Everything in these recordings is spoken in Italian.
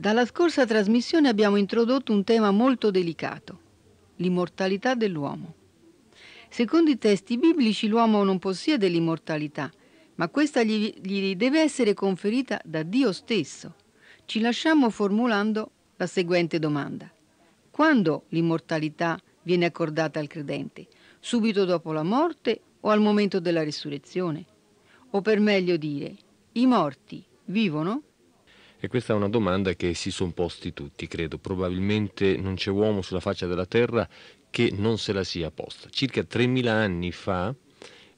Dalla scorsa trasmissione abbiamo introdotto un tema molto delicato, l'immortalità dell'uomo. Secondo i testi biblici l'uomo non possiede l'immortalità, ma questa gli, gli, deve essere conferita da Dio stesso. Ci lasciamo formulando la seguente domanda. Quando l'immortalità viene accordata al credente? Subito dopo la morte o al momento della risurrezione? O per meglio dire, i morti vivono? E questa è una domanda che si sono posti tutti, credo. Probabilmente non c'è uomo sulla faccia della terra che non se la sia posta. Circa 3.000 anni fa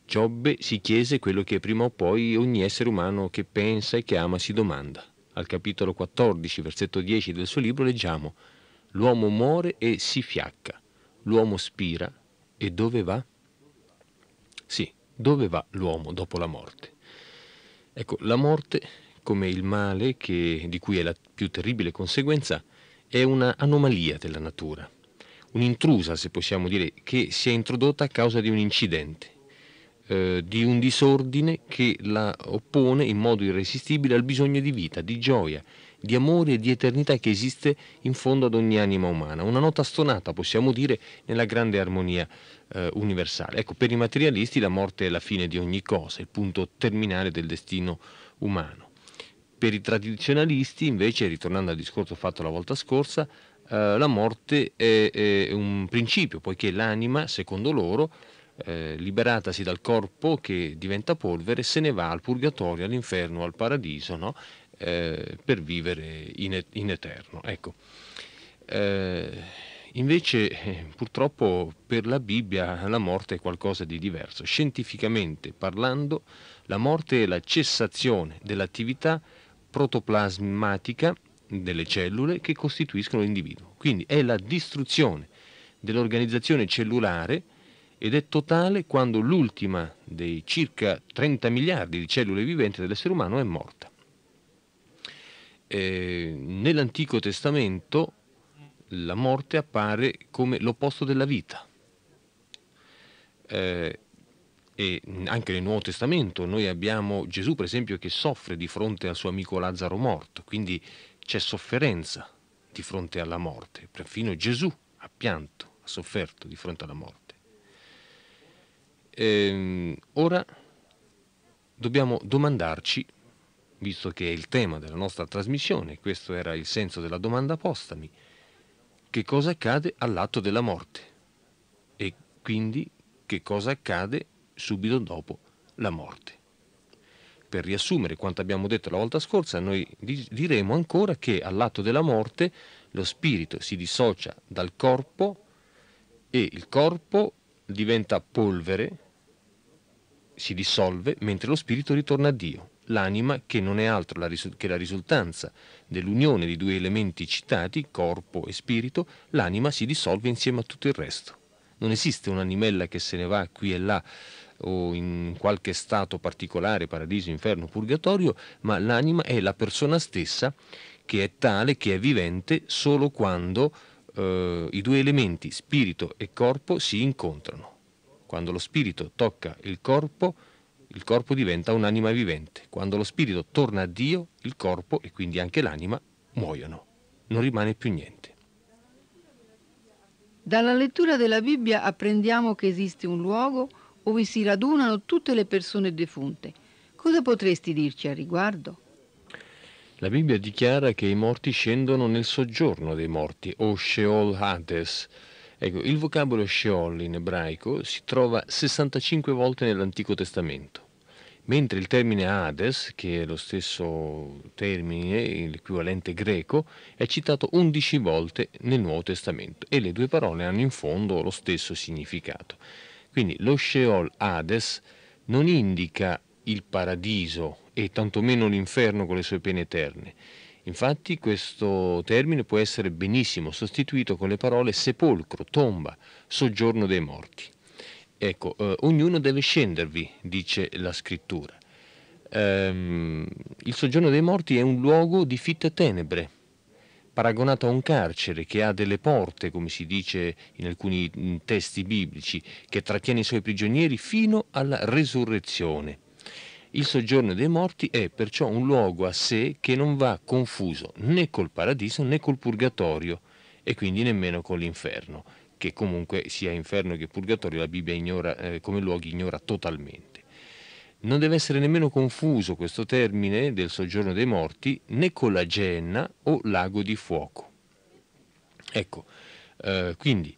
Giobbe si chiese quello che prima o poi ogni essere umano che pensa e che ama si domanda. Al capitolo 14, versetto 10 del suo libro leggiamo L'uomo muore e si fiacca, l'uomo spira e dove va? Sì, dove va l'uomo dopo la morte? Ecco, la morte come il male che, di cui è la più terribile conseguenza, è una anomalia della natura, un'intrusa se possiamo dire, che si è introdotta a causa di un incidente, eh, di un disordine che la oppone in modo irresistibile al bisogno di vita, di gioia, di amore e di eternità che esiste in fondo ad ogni anima umana, una nota stonata possiamo dire nella grande armonia eh, universale. Ecco, per i materialisti la morte è la fine di ogni cosa, il punto terminale del destino umano. Per i tradizionalisti, invece, ritornando al discorso fatto la volta scorsa, eh, la morte è, è, un principio, poiché l'anima, secondo loro, eh, liberatasi dal corpo che diventa polvere, se ne va al purgatorio, all'inferno, al paradiso, no? eh, per vivere in, in eterno. Ecco. Eh, invece eh, purtroppo per la Bibbia la morte è qualcosa di diverso. Scientificamente parlando, la morte è la cessazione dell'attività protoplasmatica delle cellule che costituiscono l'individuo. Quindi è la distruzione dell'organizzazione cellulare ed è totale quando l'ultima dei circa 30 miliardi di cellule viventi dell'essere umano è morta. Eh, nell'Antico Testamento la morte appare come l'opposto della vita. Eh, e anche nel Nuovo Testamento noi abbiamo Gesù per esempio che soffre di fronte al suo amico Lazzaro morto, quindi c'è sofferenza di fronte alla morte, perfino Gesù ha pianto, ha sofferto di fronte alla morte. Ehm, ora dobbiamo domandarci, visto che è il tema della nostra trasmissione, questo era il senso della domanda postami, che cosa accade all'atto della morte e quindi che cosa accade subito dopo la morte. Per riassumere quanto abbiamo detto la volta scorsa, noi diremo ancora che all'atto della morte lo spirito si dissocia dal corpo e il corpo diventa polvere, si dissolve, mentre lo spirito ritorna a Dio. L'anima, che non è altro che la risultanza dell'unione di due elementi citati, corpo e spirito, l'anima si dissolve insieme a tutto il resto non esiste un'animella che se ne va qui e là o in qualche stato particolare, paradiso, inferno, purgatorio, ma l'anima è la persona stessa che è tale, che è vivente solo quando eh, i due elementi, spirito e corpo, si incontrano. Quando lo spirito tocca il corpo, il corpo diventa un'anima vivente. Quando lo spirito torna a Dio, il corpo e quindi anche l'anima muoiono. Non rimane più niente. Dalla lettura della Bibbia apprendiamo che esiste un luogo dove si radunano tutte le persone defunte. Cosa potresti dirci al riguardo? La Bibbia dichiara che i morti scendono nel soggiorno dei morti, o Sheol Hades. Ecco, il vocabolo Sheol in ebraico si trova 65 volte nell'Antico Testamento mentre il termine Hades, che è lo stesso termine, l'equivalente greco, è citato 11 volte nel Nuovo Testamento e le due parole hanno in fondo lo stesso significato. Quindi lo Sheol Hades non indica il paradiso e tantomeno l'inferno con le sue pene eterne. Infatti questo termine può essere benissimo sostituito con le parole sepolcro, tomba, soggiorno dei morti. Ecco, eh, ognuno deve scendervi, dice la scrittura. Ehm, il soggiorno dei morti è un luogo di fitte tenebre, paragonato a un carcere che ha delle porte, come si dice in alcuni testi biblici, che trattiene i suoi prigionieri fino alla resurrezione. Il soggiorno dei morti è perciò un luogo a sé che non va confuso né col paradiso né col purgatorio e quindi nemmeno con l'inferno che comunque sia inferno che purgatorio la Bibbia ignora, eh, come luoghi ignora totalmente. Non deve essere nemmeno confuso questo termine del soggiorno dei morti né con la Genna o lago di fuoco. Ecco, eh, quindi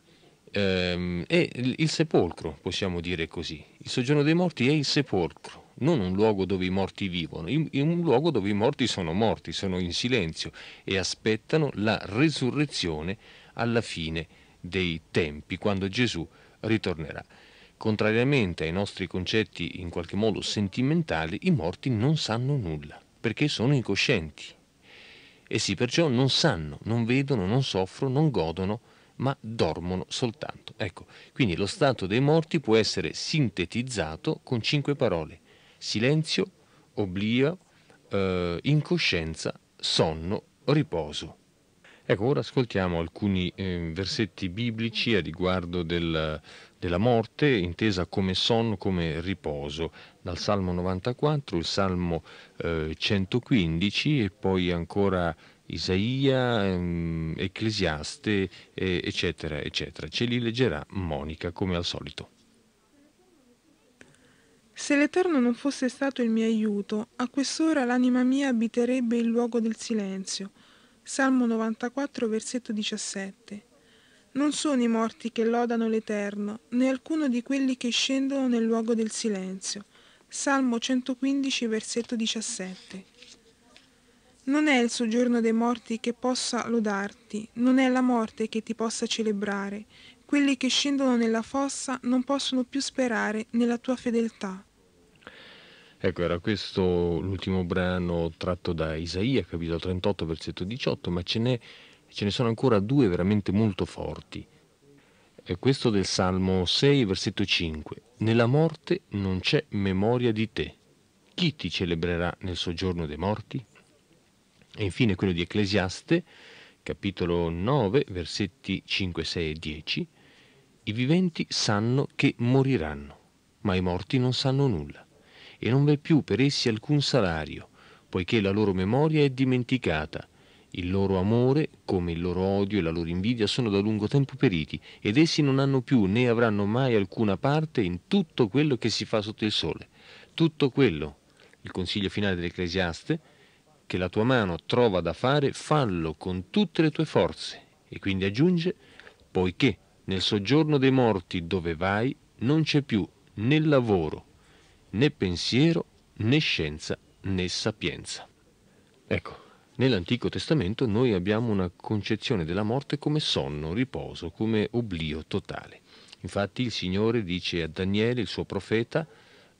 ehm, è il sepolcro, possiamo dire così. Il soggiorno dei morti è il sepolcro, non un luogo dove i morti vivono, è un luogo dove i morti sono morti, sono in silenzio e aspettano la resurrezione alla fine dei tempi, quando Gesù ritornerà. Contrariamente ai nostri concetti in qualche modo sentimentali, i morti non sanno nulla, perché sono incoscienti. Essi perciò non sanno, non vedono, non soffrono, non godono, ma dormono soltanto. Ecco, quindi lo stato dei morti può essere sintetizzato con cinque parole. Silenzio, oblio, eh, incoscienza, sonno, riposo. Ecco, ora ascoltiamo alcuni eh, versetti biblici a riguardo del, della morte, intesa come sonno, come riposo, dal Salmo 94, il Salmo eh, 115 e poi ancora Isaia, ehm, Ecclesiaste, eh, eccetera, eccetera. Ce li leggerà Monica, come al solito. Se l'Eterno non fosse stato il mio aiuto, a quest'ora l'anima mia abiterebbe il luogo del silenzio Salmo 94, versetto 17. Non sono i morti che lodano l'Eterno, né alcuno di quelli che scendono nel luogo del silenzio. Salmo 115, versetto 17. Non è il soggiorno dei morti che possa lodarti, non è la morte che ti possa celebrare. Quelli che scendono nella fossa non possono più sperare nella tua fedeltà. Ecco, era questo l'ultimo brano tratto da Isaia, capitolo 38, versetto 18, ma ce, ne, ce ne sono ancora due veramente molto forti. È questo del Salmo 6, versetto 5. Nella morte non c'è memoria di te. Chi ti celebrerà nel soggiorno dei morti? E infine quello di Ecclesiaste, capitolo 9, versetti 5, 6 e 10, i viventi sanno che moriranno, ma i morti non sanno nulla e non v'è più per essi alcun salario, poiché la loro memoria è dimenticata. Il loro amore, come il loro odio e la loro invidia, sono da lungo tempo periti, ed essi non hanno più né avranno mai alcuna parte in tutto quello che si fa sotto il sole. Tutto quello, il consiglio finale dell'Ecclesiaste, che la tua mano trova da fare, fallo con tutte le tue forze. E quindi aggiunge, poiché nel soggiorno dei morti dove vai non c'è più né lavoro né pensiero, né scienza, né sapienza. Ecco, nell'Antico Testamento noi abbiamo una concezione della morte come sonno, riposo, come oblio totale. Infatti il Signore dice a Daniele, il suo profeta,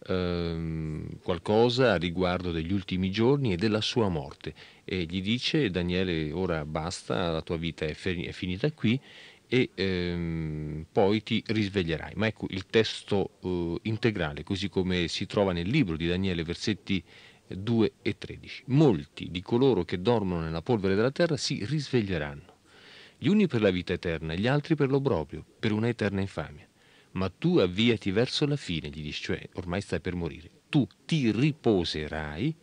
ehm, qualcosa a riguardo degli ultimi giorni e della sua morte e gli dice Daniele ora basta, la tua vita è, fer- è finita qui e ehm, poi ti risveglierai. Ma ecco il testo eh, integrale, così come si trova nel libro di Daniele, versetti 2 e 13. Molti di coloro che dormono nella polvere della terra si risveglieranno, gli uni per la vita eterna, gli altri per l'obbrobrio, per una eterna infamia. Ma tu avviati verso la fine, gli dice, cioè ormai stai per morire. Tu ti riposerai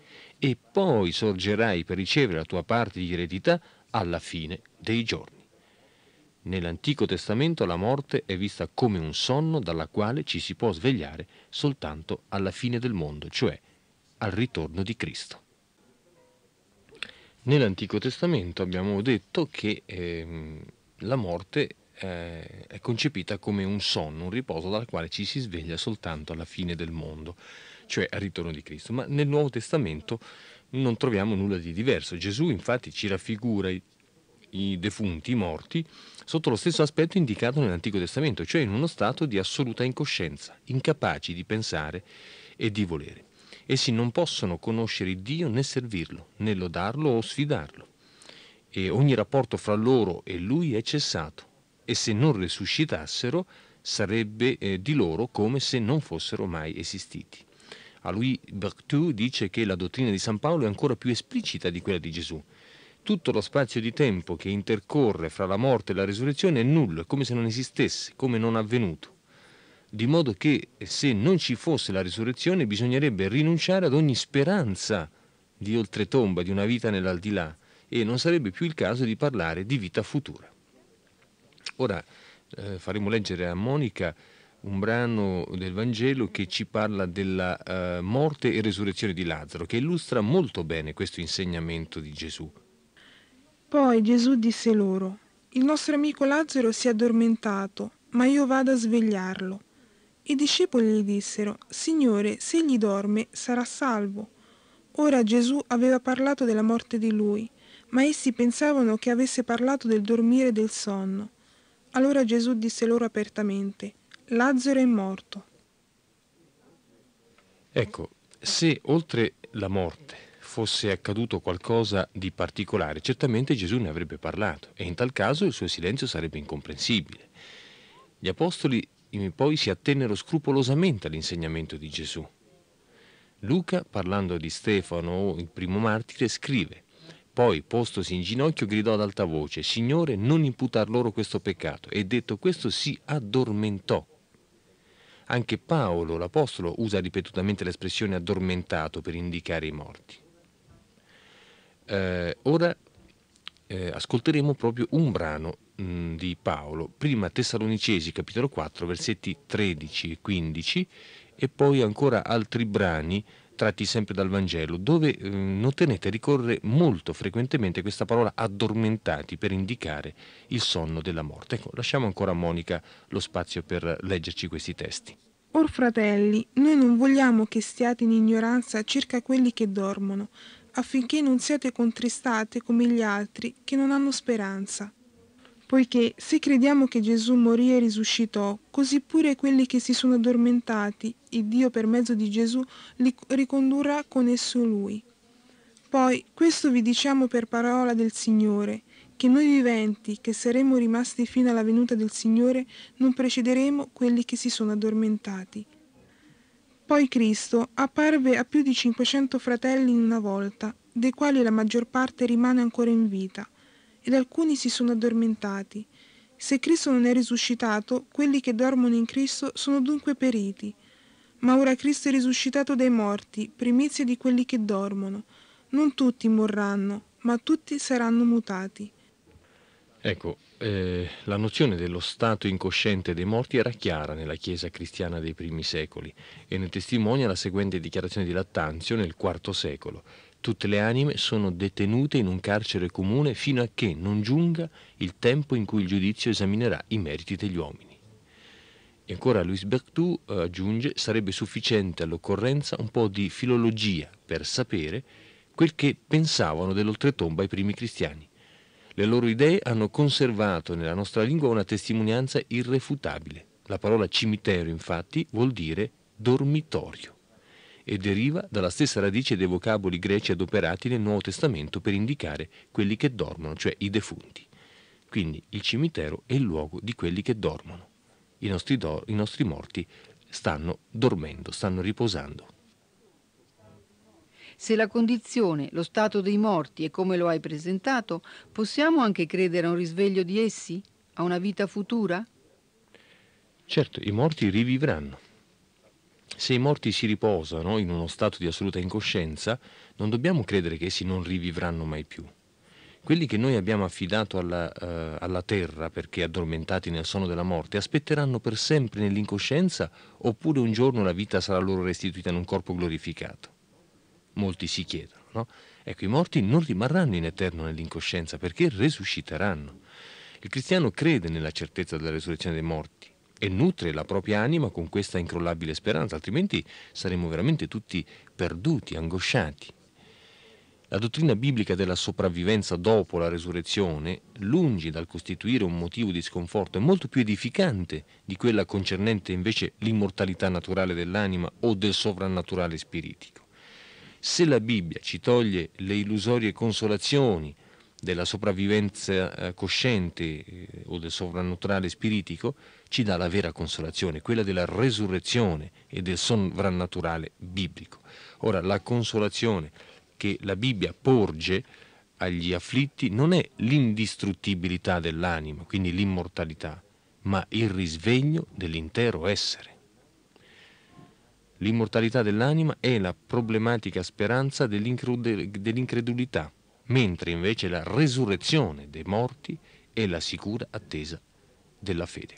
e poi sorgerai per ricevere la tua parte di eredità alla fine dei giorni. Nell'Antico Testamento la morte è vista come un sonno dalla quale ci si può svegliare soltanto alla fine del mondo, cioè al ritorno di Cristo. Nell'Antico Testamento abbiamo detto che eh, la morte eh, è concepita come un sonno, un riposo dal quale ci si sveglia soltanto alla fine del mondo, cioè al ritorno di Cristo. Ma nel Nuovo Testamento non troviamo nulla di diverso. Gesù infatti ci raffigura i, i defunti, i morti, sotto lo stesso aspetto indicato nell'Antico Testamento, cioè in uno stato di assoluta incoscienza, incapaci di pensare e di volere. Essi non possono conoscere Dio né servirlo, né lodarlo o sfidarlo. E ogni rapporto fra loro e Lui è cessato e se non risuscitassero sarebbe eh, di loro come se non fossero mai esistiti. A lui Bertou dice che la dottrina di San Paolo è ancora più esplicita di quella di Gesù. Tutto lo spazio di tempo che intercorre fra la morte e la risurrezione è nullo, è come se non esistesse, come non avvenuto. Di modo che eh, se non ci fosse la risurrezione bisognerebbe rinunciare ad ogni speranza di oltretomba, di una vita nell'aldilà, e non sarebbe più il caso di parlare di vita futura. Ora eh, faremo leggere a Monica un brano del Vangelo che ci parla della eh, morte e resurrezione di Lazzaro, che illustra molto bene questo insegnamento di Gesù. Poi Gesù disse loro, il nostro amico Lazzaro si è addormentato, ma io vado a svegliarlo. I discepoli gli dissero, Signore, se egli dorme, sarà salvo. Ora Gesù aveva parlato della morte di lui, ma essi pensavano che avesse parlato del dormire e del sonno. Allora Gesù disse loro apertamente, Lazzaro è morto. Ecco, se oltre la morte fosse accaduto qualcosa di particolare, certamente Gesù ne avrebbe parlato e in tal caso il suo silenzio sarebbe incomprensibile. Gli apostoli poi si attennero scrupolosamente all'insegnamento di Gesù. Luca, parlando di Stefano, il primo martire, scrive poi, postosi in ginocchio, gridò ad alta voce, Signore, non imputar loro questo peccato. E detto questo si addormentò. Anche Paolo, l'Apostolo, usa ripetutamente l'espressione addormentato per indicare i morti. Eh, ora eh, ascolteremo proprio un brano mh, mm, di Paolo, prima Tessalonicesi capitolo 4 versetti 13 e 15 e poi ancora altri brani tratti sempre dal Vangelo, dove eh, noterete ricorre molto frequentemente questa parola addormentati per indicare il sonno della morte. Ecco, lasciamo ancora a Monica lo spazio per leggerci questi testi. Or fratelli, noi non vogliamo che stiate in ignoranza circa quelli che dormono, affinché non siate contristate come gli altri che non hanno speranza. Poiché se crediamo che Gesù morì e risuscitò, così pure quelli che si sono addormentati, il Dio per mezzo di Gesù li ricondurrà con esso lui. Poi questo vi diciamo per parola del Signore, che noi viventi, che saremo rimasti fino alla venuta del Signore, non precederemo quelli che si sono addormentati. Poi Cristo apparve a più di 500 fratelli in una volta, dei quali la maggior parte rimane ancora in vita – ed alcuni si sono addormentati. Se Cristo non è risuscitato, quelli che dormono in Cristo sono dunque periti. Ma ora Cristo è risuscitato dai morti, primizia di quelli che dormono. Non tutti morranno, ma tutti saranno mutati. Ecco, eh, la nozione dello stato incosciente dei morti era chiara nella Chiesa cristiana dei primi secoli e ne testimonia la seguente dichiarazione di Lattanzio nel IV secolo. Tutte le anime sono detenute in un carcere comune fino a che non giunga il tempo in cui il giudizio esaminerà i meriti degli uomini. E ancora Louis Bertou eh, aggiunge sarebbe sufficiente all'occorrenza un po' di filologia per sapere quel che pensavano dell'oltretomba i primi cristiani. Le loro idee hanno conservato nella nostra lingua una testimonianza irrefutabile. La parola cimitero infatti vuol dire dormitorio e deriva dalla stessa radice dei vocaboli greci adoperati nel Nuovo Testamento per indicare quelli che dormono, cioè i defunti. Quindi il cimitero è il luogo di quelli che dormono. I nostri, do- i nostri morti stanno dormendo, stanno riposando. Se la condizione, lo stato dei morti è come lo hai presentato, possiamo anche credere a un risveglio di essi? A una vita futura? Certo, i morti rivivranno se i morti si riposano in uno stato di assoluta incoscienza, non dobbiamo credere che essi non rivivranno mai più. Quelli che noi abbiamo affidato alla, eh, alla terra perché addormentati nel sonno della morte aspetteranno per sempre nell'incoscienza oppure un giorno la vita sarà loro restituita in un corpo glorificato? Molti si chiedono, no? Ecco, i morti non rimarranno in eterno nell'incoscienza perché resusciteranno. Il cristiano crede nella certezza della resurrezione dei morti e nutre la propria anima con questa incrollabile speranza, altrimenti saremmo veramente tutti perduti, angosciati. La dottrina biblica della sopravvivenza dopo la resurrezione, lungi dal costituire un motivo di sconforto, è molto più edificante di quella concernente invece l'immortalità naturale dell'anima o del sovrannaturale spiritico. Se la Bibbia ci toglie le illusorie consolazioni della sopravvivenza eh, cosciente eh, o del sovrannaturale spiritico ci dà la vera consolazione, quella della resurrezione e del sovrannaturale biblico. Ora, la consolazione che la Bibbia porge agli afflitti non è l'indistruttibilità dell'anima, quindi l'immortalità, ma il risveglio dell'intero essere. L'immortalità dell'anima è la problematica speranza dell'incredulità mentre invece la resurrezione dei morti è la sicura attesa della fede.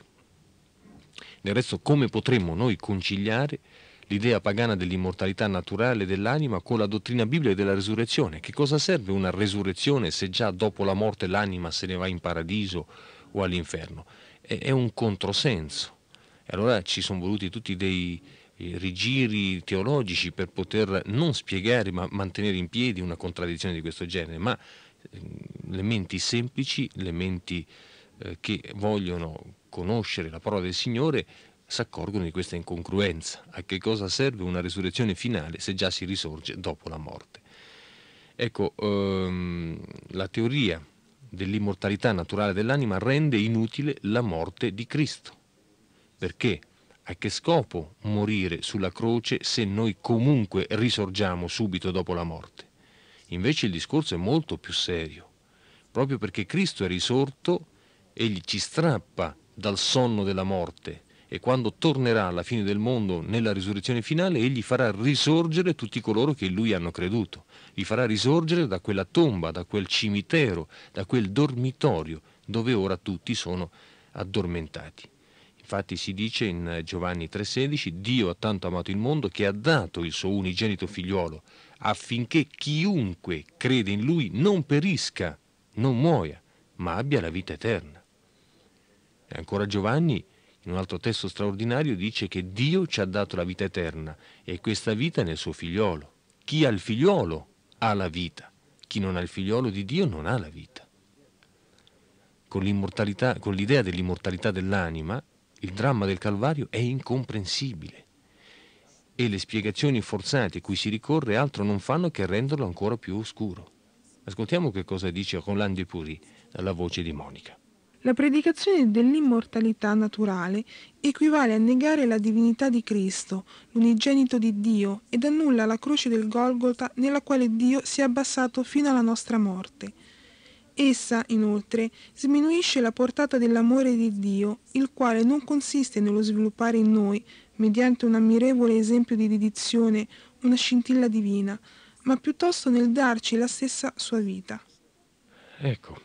Del resto come potremmo noi conciliare l'idea pagana dell'immortalità naturale dell'anima con la dottrina biblica della resurrezione? Che cosa serve una resurrezione se già dopo la morte l'anima se ne va in paradiso o all'inferno? È un controsenso. E allora ci sono voluti tutti dei, eh, rigiri teologici per poter non spiegare ma mantenere in piedi una contraddizione di questo genere, ma ehm, le menti semplici, le menti eh, che vogliono conoscere la parola del Signore si accorgono di questa incongruenza. A che cosa serve una risurrezione finale se già si risorge dopo la morte? Ecco, ehm, la teoria dell'immortalità naturale dell'anima rende inutile la morte di Cristo. Perché? A che scopo morire sulla croce se noi comunque risorgiamo subito dopo la morte? Invece il discorso è molto più serio. Proprio perché Cristo è risorto, egli ci strappa dal sonno della morte e quando tornerà alla fine del mondo nella risurrezione finale, egli farà risorgere tutti coloro che in lui hanno creduto. Li farà risorgere da quella tomba, da quel cimitero, da quel dormitorio dove ora tutti sono addormentati. Infatti si dice in Giovanni 3,16: Dio ha tanto amato il mondo che ha dato il suo unigenito figliuolo affinché chiunque crede in lui non perisca, non muoia, ma abbia la vita eterna. E ancora Giovanni, in un altro testo straordinario, dice che Dio ci ha dato la vita eterna e questa vita è nel suo figliolo. Chi ha il figliolo ha la vita, chi non ha il figliolo di Dio non ha la vita. Con, con l'idea dell'immortalità dell'anima, il dramma del Calvario è incomprensibile e le spiegazioni forzate cui si ricorre altro non fanno che renderlo ancora più oscuro. Ascoltiamo che cosa dice Roland Dupuy alla voce di Monica. La predicazione dell'immortalità naturale equivale a negare la divinità di Cristo, l'unigenito di Dio, ed annulla la croce del Golgota nella quale Dio si è abbassato fino alla nostra morte. Essa, inoltre, sminuisce la portata dell'amore di Dio, il quale non consiste nello sviluppare in noi, mediante un ammirevole esempio di dedizione, una scintilla divina, ma piuttosto nel darci la stessa sua vita. Ecco,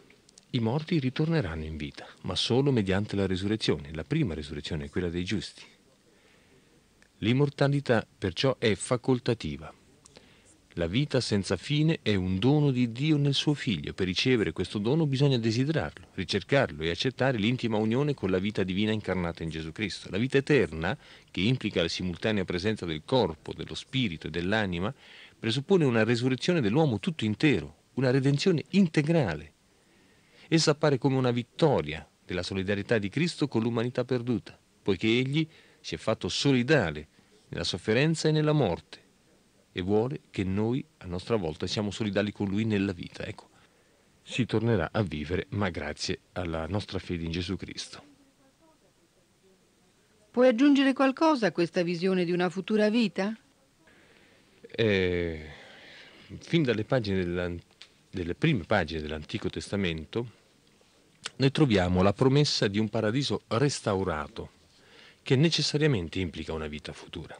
i morti ritorneranno in vita, ma solo mediante la resurrezione, la prima resurrezione, quella dei giusti. L'immortalità perciò è facoltativa, la vita senza fine è un dono di Dio nel suo Figlio. Per ricevere questo dono bisogna desiderarlo, ricercarlo e accettare l'intima unione con la vita divina incarnata in Gesù Cristo. La vita eterna, che implica la simultanea presenza del corpo, dello spirito e dell'anima, presuppone una resurrezione dell'uomo tutto intero, una redenzione integrale. Essa appare come una vittoria della solidarietà di Cristo con l'umanità perduta, poiché Egli si è fatto solidale nella sofferenza e nella morte e vuole che noi a nostra volta siamo solidali con Lui nella vita. Ecco, si tornerà a vivere, ma grazie alla nostra fede in Gesù Cristo. Puoi aggiungere qualcosa a questa visione di una futura vita? Eh, fin dalle pagine delle prime pagine dell'Antico Testamento noi troviamo la promessa di un paradiso restaurato che necessariamente implica una vita futura.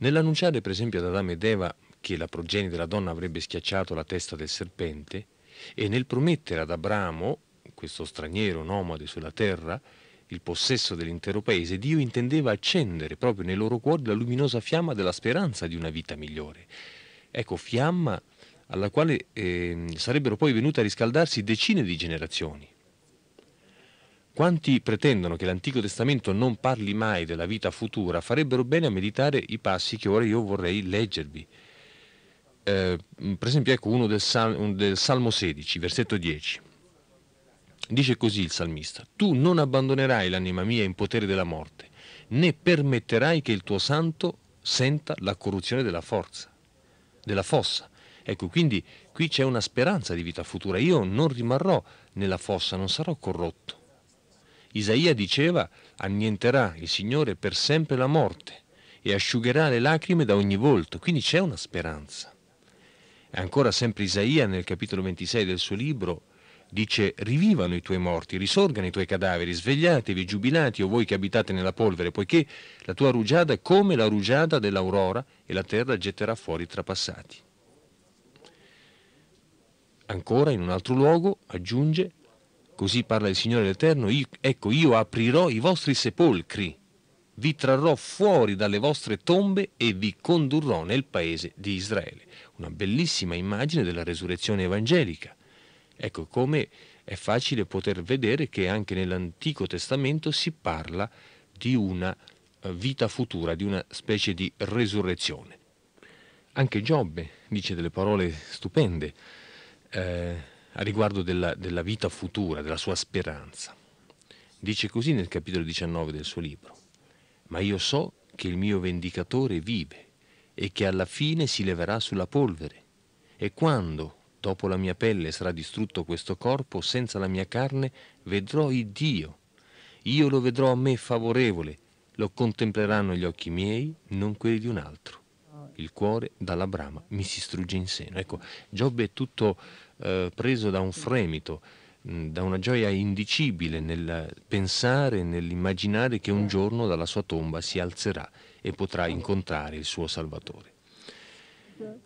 Nell'annunciare per esempio ad Adamo ed Eva che la progenie della donna avrebbe schiacciato la testa del serpente e nel promettere ad Abramo, questo straniero nomade sulla terra, il possesso dell'intero paese, Dio intendeva accendere proprio nei loro cuori la luminosa fiamma della speranza di una vita migliore. Ecco, fiamma alla quale eh, sarebbero poi venute a riscaldarsi decine di generazioni. Quanti pretendono che l'Antico Testamento non parli mai della vita futura farebbero bene a meditare i passi che ora io vorrei leggervi. Eh, mm, per esempio ecco uno del, Sal- del Salmo 16, versetto 10. Dice così il salmista, tu non abbandonerai l'anima mia in potere della morte, né permetterai che il tuo santo senta la corruzione della forza, della fossa. Ecco, quindi qui c'è una speranza di vita futura. Io non rimarrò nella fossa, non sarò corrotto. Isaia diceva annienterà il Signore per sempre la morte e asciugherà le lacrime da ogni volto, quindi c'è una speranza. E ancora sempre Isaia nel capitolo 26 del suo libro dice rivivano i tuoi morti, risorgano i tuoi cadaveri, svegliatevi, giubilati o voi che abitate nella polvere, poiché la tua rugiada è come la rugiada dell'aurora e la terra getterà fuori i trapassati. Ancora in un altro luogo aggiunge Così parla il Signore l'Eterno, io, ecco io aprirò i vostri sepolcri, vi trarrò fuori dalle vostre tombe e vi condurrò nel paese di Israele. Una bellissima immagine della resurrezione evangelica. Ecco come è facile poter vedere che anche nell'Antico Testamento si parla di una eh, vita futura, di una specie di resurrezione. Anche Giobbe dice delle parole stupende. Eh, a riguardo della, della vita futura, della sua speranza. Dice così nel capitolo 19 del suo libro, ma io so che il mio vendicatore vive e che alla fine si leverà sulla polvere. E quando, dopo la mia pelle, sarà distrutto questo corpo, senza la mia carne, vedrò il Dio. Io lo vedrò a me favorevole, lo contempleranno gli occhi miei, non quelli di un altro. Il cuore dalla brama mi si strugge in seno. Ecco, Giobbe è tutto eh, preso da un fremito, mm, da una gioia indicibile nel pensare, nell'immaginare che un giorno dalla sua tomba si alzerà e potrà incontrare il suo Salvatore.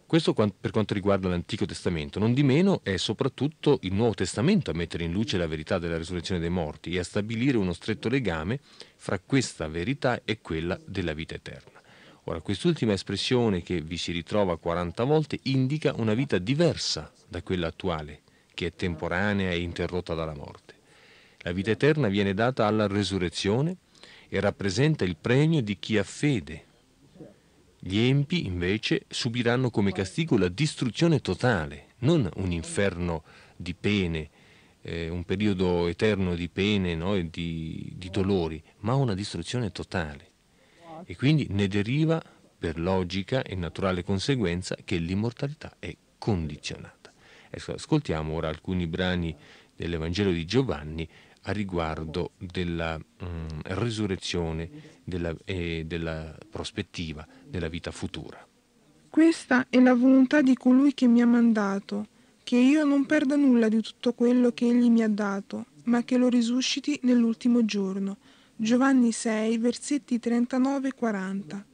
Questo per quanto riguarda l'Antico Testamento, non di meno è soprattutto il Nuovo Testamento a mettere in luce la verità della risurrezione dei morti e a stabilire uno stretto legame fra questa verità e quella della vita eterna. Ora, quest'ultima espressione che vi si ritrova 40 volte indica una vita diversa da quella attuale, che è temporanea e interrotta dalla morte. La vita eterna viene data alla resurrezione e rappresenta il premio di chi ha fede. Gli empi invece subiranno come castigo la distruzione totale, non un inferno di pene, eh, un periodo eterno di pene no, e di, di dolori, ma una distruzione totale. Esatto. E quindi ne deriva per logica e naturale conseguenza che l'immortalità è condizionata. Ecco, ascoltiamo ora alcuni brani dell'Evangelo di Giovanni a riguardo della mm, resurrezione e eh, della prospettiva della vita futura. Questa è la volontà di colui che mi ha mandato, che io non perda nulla di tutto quello che egli mi ha dato, ma che lo risusciti nell'ultimo giorno. Giovanni 6, versetti 39 e 40.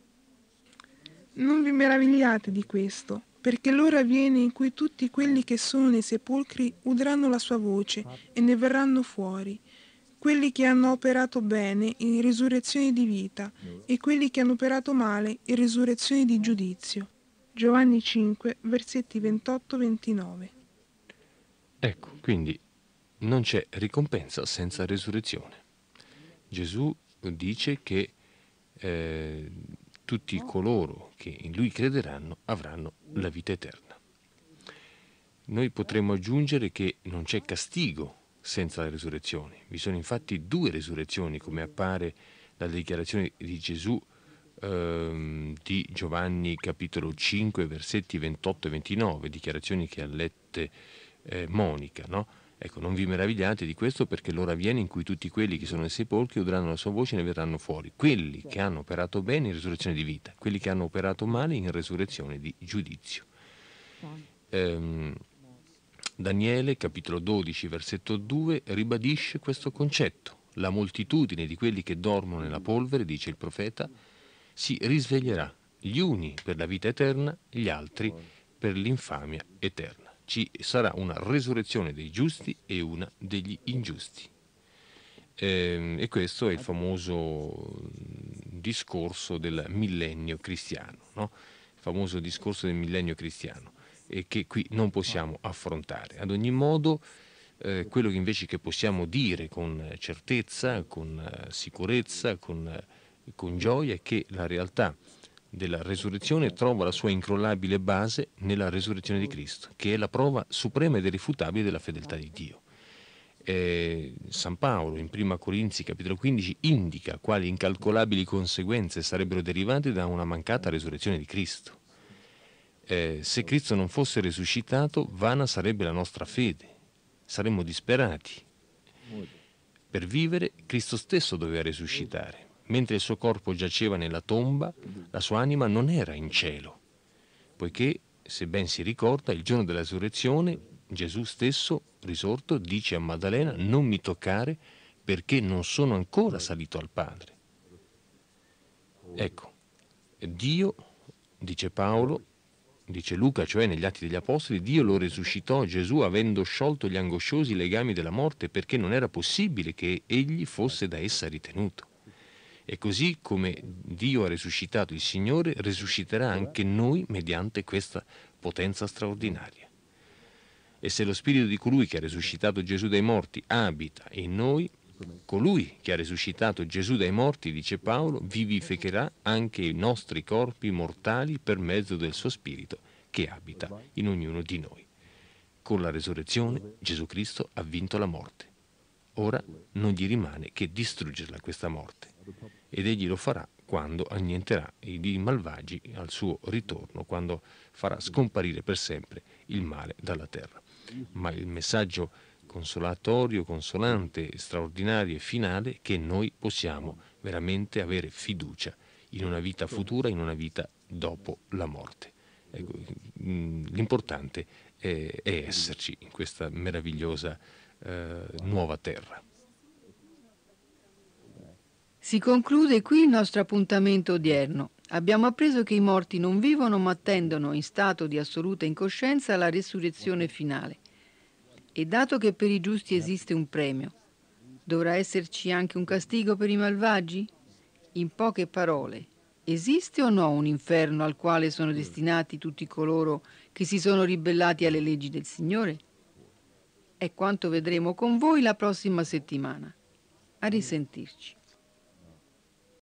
Non vi meravigliate di questo, perché l'ora viene in cui tutti quelli che sono nei sepolcri udranno la sua voce e ne verranno fuori, quelli che hanno operato bene in risurrezione di vita e quelli che hanno operato male in risurrezione di giudizio. Giovanni 5, versetti 28-29. Ecco, quindi non c'è ricompensa senza risurrezione. Gesù dice che eh, tutti coloro che in lui crederanno avranno la vita eterna. Noi potremmo aggiungere che non c'è castigo senza la resurrezione. Vi sono infatti due resurrezioni, come appare dalla dichiarazione di Gesù ehm, di Giovanni capitolo 5, versetti 28 e 29, dichiarazioni che ha lette eh, Monica. No? Ecco, non vi meravigliate di questo perché l'ora viene in cui tutti quelli che sono nei sepolcri udranno la sua voce e ne verranno fuori. Quelli che hanno operato bene in risurrezione di vita, quelli che hanno operato male in risurrezione di giudizio. Ehm, Daniele, capitolo 12, versetto 2, ribadisce questo concetto. La moltitudine di quelli che dormono nella polvere, dice il profeta, si risveglierà, gli uni per la vita eterna, gli altri per l'infamia eterna ci sarà una resurrezione dei giusti e una degli ingiusti. Ehm, e questo è il famoso mm, discorso del millennio cristiano, no? il famoso discorso del millennio cristiano, e che qui non possiamo affrontare. Ad ogni modo, eh, quello che invece che possiamo dire con certezza, con eh, sicurezza, con, eh, con gioia, è che la realtà della resurrezione trova la sua incrollabile base nella resurrezione di Cristo, che è la prova suprema ed irrefutabile della fedeltà di Dio. Eh, San Paolo in 1 Corinzi capitolo 15 indica quali incalcolabili conseguenze sarebbero derivate da una mancata resurrezione di Cristo. Eh, se Cristo non fosse risuscitato, vana sarebbe la nostra fede, saremmo disperati. Per vivere Cristo stesso doveva risuscitare mentre il suo corpo giaceva nella tomba, la sua anima non era in cielo, poiché, se ben si ricorda, il giorno della resurrezione Gesù stesso, risorto, dice a Maddalena, non mi toccare perché non sono ancora salito al Padre. Ecco, Dio, dice Paolo, dice Luca, cioè negli Atti degli Apostoli, Dio lo resuscitò Gesù avendo sciolto gli angosciosi legami della morte perché non era possibile che egli fosse da essa ritenuto. E così come Dio ha risuscitato il Signore, risusciterà anche noi mediante questa potenza straordinaria. E se lo spirito di colui che ha risuscitato Gesù dai morti abita in noi, colui che ha risuscitato Gesù dai morti, dice Paolo, vivificherà anche i nostri corpi mortali per mezzo del suo spirito che abita in ognuno di noi. Con la resurrezione Gesù Cristo ha vinto la morte. Ora non gli rimane che distruggerla questa morte ed egli lo farà quando annienterà i malvagi al suo ritorno, quando farà scomparire per sempre il male dalla terra. Ma il messaggio consolatorio, consolante, straordinario e finale è che noi possiamo veramente avere fiducia in una vita futura, in una vita dopo la morte. Ecco, mm, l'importante è, eh, è, esserci in questa meravigliosa eh, nuova terra. Si conclude qui il nostro appuntamento odierno. Abbiamo appreso che i morti non vivono ma attendono in stato di assoluta incoscienza la resurrezione finale. E dato che per i giusti esiste un premio, dovrà esserci anche un castigo per i malvagi? In poche parole, esiste o no un inferno al quale sono destinati tutti coloro che si sono ribellati alle leggi del Signore? È quanto vedremo con voi la prossima settimana. A risentirci.